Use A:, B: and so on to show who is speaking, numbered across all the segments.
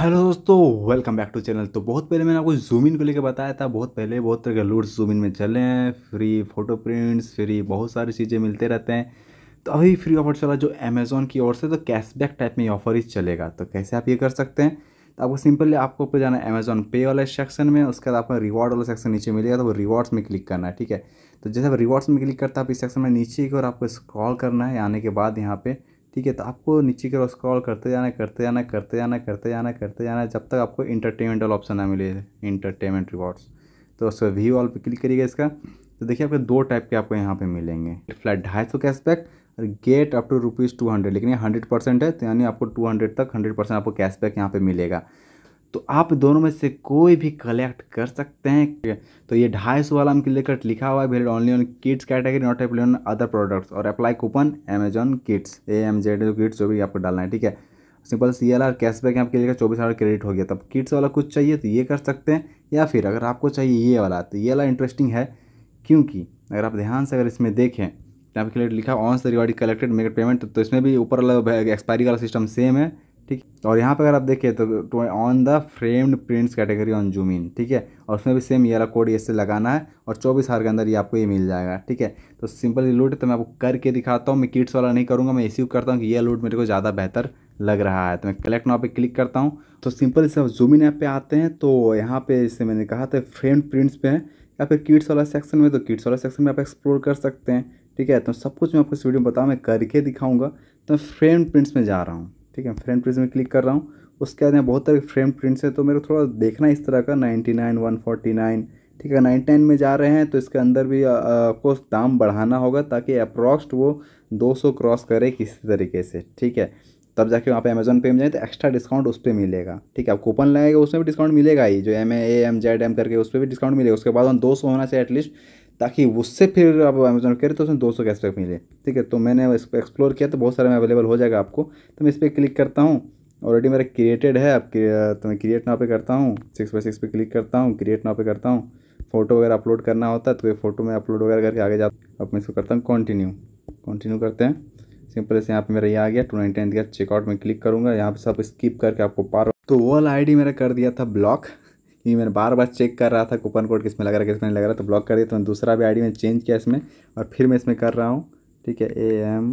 A: hello दोस्तों welcome back to channel तो बहुत पहले मैंने आपको जूम इन को लेकर बताया था बहुत पहले बहुत तरह के जूम इन में चल रहे हैं फ्री फ़ोटो प्रिंट्स फ्री बहुत सारी चीज़ें मिलते रहते हैं तो अभी फ्री ऑफर चला जो अमेज़ोन की ओर से तो कैशबैक टाइप में ऑफर ही चलेगा तो कैसे आप ये कर सकते हैं तो आपको सिंपली आपको ऊपर जाना है अमेज़ॉन पे वाले सेक्शन में उसके बाद आपको रिवॉर्ड वाला सेक्शन नीचे मिलेगा तो वो रिवॉर्ड्स में क्लिक करना है ठीक है तो जैसे आप रिवॉर्ड्स में क्लिक करते हैं आप इस सेक्शन में नीचे की ओर आपको स्क्रॉल करना है आने के बाद यहाँ पे ठीक है तो आपको नीचे की ओर स्क्रॉल करते जाना करते जाना करते जाना करते जाना करते जाना जब तक आपको इंटरटेनमेंट वाला ऑप्शन ना मिले इंटरटेनमेंट रिवॉर्ड्स तो उस व्यू ऑल पर क्लिक करिएगा इसका तो देखिए आपके दो टाइप के आपको यहाँ पे मिलेंगे फ्लैट ढाई सौ कैशबैक और get up to rupees two hundred लेकिन ये हंड्रेड परसेंट है तो यानी आपको टू हंड्रेड तक हंड्रेड परसेंट आपको कैशबैक यहाँ पे मिलेगा तो आप दोनों में से कोई भी कलेक्ट कर सकते हैं तो ये ढाई सौ वाला हमको लेकर लिखा हुआ है valid only on kids category not apply on other products और apply coupon Amazon kids A M Z kids जो भी आपको डालना है ठीक है simple C L R cashback आपके लिए चौबीस हज़ार क्रेडिट हो गया तब किड्स वाला कुछ चाहिए तो ये कर सकते हैं या फिर अगर आपको चाहिए ये वाला तो ये वाला इंटरेस्टिंग है क्योंकि अगर आप ध्यान से अगर इसमें देखें तो आपके लिए लिखा ऑन से रिवार्ड कलेक्टेड मेक पेमेंट तो इसमें भी ऊपर वाला एक्सपायरी वाला सिस्टम सेम है ठीक और यहाँ पर अगर आप देखिए तो on the framed prints category on Zoomin ठीक है और उसमें भी सेम ये वाला कोड इससे लगाना है और चौबीस हज़ार के अंदर ये आपको ये मिल जाएगा ठीक है तो सिंपल लूट तो मैं आपको करके दिखाता हूँ मैं किट्स वाला नहीं करूँगा मैं इसी करता हूँ कि ये लूट मेरे को ज़्यादा बेहतर लग रहा है तो मैं कलेक्ट नाव पे क्लिक करता हूँ तो सिंपल जूम जूमिन ऐप पे आते हैं तो यहाँ पे जैसे मैंने कहा था फ्रेम प्रिंट्स पे है या फिर किड्स वाला सेक्शन में तो किड्स वाला सेक्शन में आप एक्सप्लोर कर सकते हैं ठीक है तो सब कुछ मैं आपको इस वीडियो में बताऊँ मैं करके दिखाऊँगा तो फ्रेम प्रिंट्स में जा रहा हूँ ठीक है फ्रेम प्रिंट्स में क्लिक कर रहा हूँ उसके बाद यहाँ बहुत सारे फ्रेम प्रिंट्स हैं तो मेरे को थोड़ा देखना इस तरह का ninety nine one forty nine ठीक है नाइन्टी नाइन में जा रहे हैं तो इसके अंदर भी आपको दाम बढ़ाना होगा ताकि अप्रॉक्स वो दो सौ क्रॉस करे किसी तरीके से ठीक है तब जाके वहाँ पे अमेजोन पे में जाए तो एक्स्ट्रा डिस्काउंट उस पर मिलेगा ठीक है आप कूपन लगाएगा उसमें भी डिस्काउंट मिलेगा ही जो M A M Z M करके उस पर भी डिस्काउंट मिलेगा उसके बाद दो सौ होना चाहिए एटलीस्ट ताकि उससे फिर आप अमेजोन करें तो उसमें दो सौ कैशबैक मिले ठीक है तो मैंने इसको एक्सप्लोर किया तो बहुत सारे में अवेलेबल हो जाएगा आपको तो मैं इस पर क्लिक करता हूँ ऑलरेडी मेरा क्रिएटेड है आप तो मैं क्रिएट नाव पे करता हूँ सिक्स बाई सिक्स पे क्लिक करता हूँ क्रिएट नाव पे करता हूँ फ़ोटो वगैरह अपलोड करना होता है तो ये फ़ोटो में अपलोड वगैरह करके आगे जाता अब मैं इसको करता हूँ कंटिन्यू कंटिन्यू करते हैं सिंपल से यहाँ पे मेरा ये आ गया टू नाइन टेंथ का चेकआउट में क्लिक करूँगा यहाँ पर सब स्किप करके आपको पार तो आई डी मेरा कर दिया था ब्लॉक क्योंकि मैंने बार बार चेक कर रहा था कूपन कोड किस में लग रहा है किसमें नहीं लग रहा तो ब्लॉक कर दिया तो मैंने दूसरा भी आईडी में चेंज किया इसमें और फिर मैं इसमें कर रहा हूँ ठीक है ए एम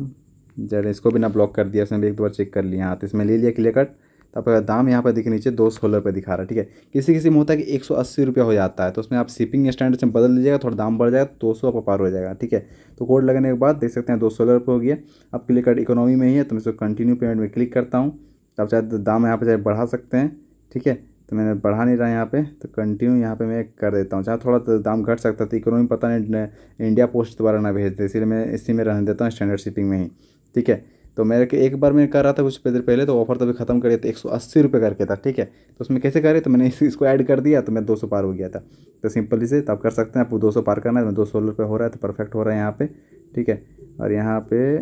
A: जेड इसको भी ना ब्लॉक कर दिया इसमें भी एक दो बार चेक कर लिया हाँ तो इसमें ले लिया क्लियर कट तो आपका दाम यहाँ पर देखिए नीचे दो सोलह रुपये दिखा रहा है ठीक है किसी किसी में होता है कि एक सौ अस्सी रुपये हो जाता है तो उसमें आप शिपिंग स्टैंडर्ड से बदल दीजिएगा थोड़ा दाम बढ़ जाएगा दो सौ पार हो जाएगा ठीक है तो कोड लगने के बाद देख सकते हैं दो सोलह रुपये हो गया अब क्लिक कार्ड इकोनॉमी में ही है तो मैं इसको कंटिन्यू पेमेंट में क्लिक करता हूँ तो आप चाहे तो दाम यहाँ पर चाहे बढ़ा सकते हैं ठीक है तो मैंने बढ़ा नहीं रहा यहाँ पे तो कंटिन्यू यहाँ पे मैं कर देता हूँ जहाँ थोड़ा तो दाम घट सकता था इकोनॉमी पता नहीं इंडिया पोस्ट द्वारा ना भेजते इसलिए इसीलिए मैं इसी में रहने देता हूँ स्टैंडर्ड शिपिंग में ही ठीक है तो मेरे के एक बार मैं कर रहा था कुछ देर पहले तो ऑफर तभी तो खत्म करिए थे एक सौ अस्सी रुपये करके था ठीक है तो उसमें कैसे करे तो मैंने इस, इसको ऐड कर दिया तो मैं दो सौ पार हो गया था तो सिंपल से तो आप कर सकते हैं आपको दो सौ पार करना है तो दो सौ रुपये हो रहा है तो परफेक्ट हो रहा है यहाँ पे ठीक है और यहाँ पे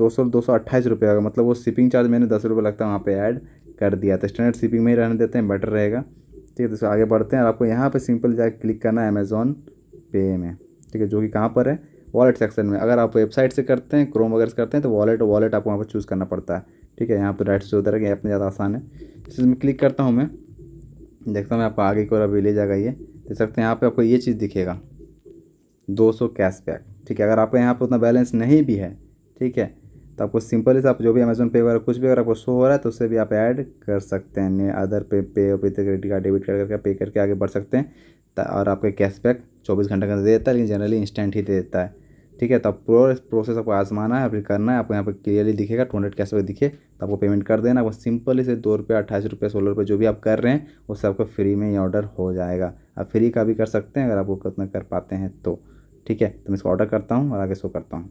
A: दो सौ दो सौ अट्ठाईस रुपये होगा मतलब वो शिपिंग चार्ज मैंने दस रुपये लगता है वहाँ पे ऐड कर दिया तो स्टैंडर्ड शिपिंग में ही रहने देते हैं बेटर रहेगा ठीक है तो इसको आगे बढ़ते हैं और आपको यहाँ पर सिंपल जाकर क्लिक करना है अमेज़ोन पे में ठीक है जो कि कहाँ पर है वॉलेट सेक्शन में अगर आप वेबसाइट से करते हैं क्रोम वगैरह से करते हैं तो वॉलेट वॉलेट आपको वहाँ पर चूज़ करना पड़ता है ठीक है यहाँ पर राइट से उधर है में ज़्यादा आसान है इसमें क्लिक करता हूँ मैं देखता हूँ मैं आपको आगे की ओर अभी ले जाएगा ये देख सकते हैं यहाँ पर आपको ये चीज़ दिखेगा 200 कैशबैक ठीक है अगर आपका यहाँ पर उतना बैलेंस नहीं भी है ठीक है तो आपको सिंपल से आप जो भी अमेजोन पे वगैरह कुछ भी अगर आपको शो हो रहा है तो उससे भी आप ऐड कर सकते हैं अदर पे पे पे क्रेडिट कार्ड डेबिट कार्ड करके पे करके आगे बढ़ सकते हैं और आपके कैशबैक चौबीस घंटे के अंदर दे देता है लेकिन जनरली इंस्टेंट ही दे देता है ठीक है तो आप प्रो प्रोसेस आपको आजमाना है फिर करना है आपको यहाँ पर क्लियरली दिखेगा टू हंड्रेड कैशबैक दिखे तो आपको पेमेंट कर देना आपको सिंपली से दो रुपये अट्ठाईस रुपये सोलह रुपये जो भी आप कर रहे हैं उससे आपको फ्री में ही ऑर्डर हो जाएगा आप फ्री का भी कर सकते हैं अगर आपको कितना कर पाते हैं तो ठीक है तो मैं इसको ऑर्डर करता हूँ और आगे शो करता हूँ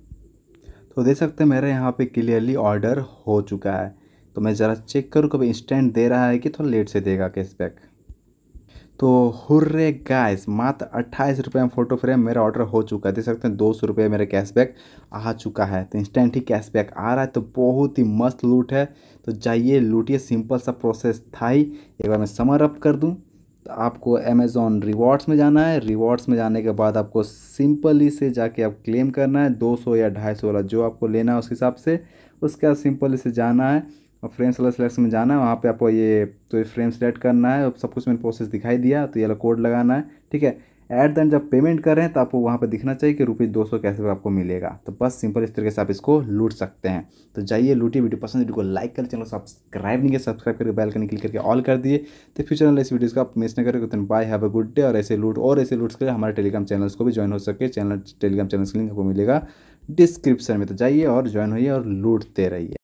A: तो देख सकते हैं मेरा यहाँ पे क्लियरली ऑर्डर हो चुका है तो मैं ज़रा चेक करूँ कभी इंस्टेंट दे रहा है कि थोड़ा लेट से देगा कैशबैक तो हुर्रे गाइस मात्र अट्ठाईस रुपये में फ़ोटो फ्रेम मेरा ऑर्डर हो चुका है देख सकते हैं दो सौ रुपये मेरा कैशबैक आ चुका है तो इंस्टेंट ही कैशबैक आ रहा है तो बहुत ही मस्त लूट है तो जाइए लूटिए सिंपल सा प्रोसेस था ही एक बार मैं समर अप कर दूँ आपको अमेज़ोन रिवॉर्ड्स में जाना है रिवॉर्ड्स में जाने के बाद आपको सिंपली से जाके आप क्लेम करना है 200 या 250 वाला जो आपको लेना है उस हिसाब से उसके बाद सिंपली से जाना है और फ्रेम सेलर सिलेक्शन में जाना है वहाँ पे आपको ये तो ये फ्रेम सेलेक्ट करना है सब कुछ मैंने प्रोसेस दिखाई दिया तो ये कोड लगाना है ठीक है एट द एंड जब पेमेंट कर रहे हैं तो आपको वहाँ पर दिखना चाहिए कि रुपीज़ दो सौ कैसे आपको मिलेगा तो बस सिंपल इस तरीके से आप इसको लूट सकते हैं तो जाइए लूटिए वीडियो पसंद वीडियो को लाइक कर चैनल सब्सक्राइब नहीं किया सब्सक्राइब करके बेल करने क्लिक करके ऑल कर दिए तो फ्यूचर में इस वीडियो को आप मिस नहीं करें तो bye have a good day और ऐसे लूट और ऐसे लूट्स के लिए हमारे टेलीग्राम चैनल्स को भी ज्वाइन हो सके चैनल टेलीग्राम चैनल्स का लिंक आपको मिलेगा डिस्क्रिप्शन में तो जाइए और ज्वाइन होइए और लूटते रहिए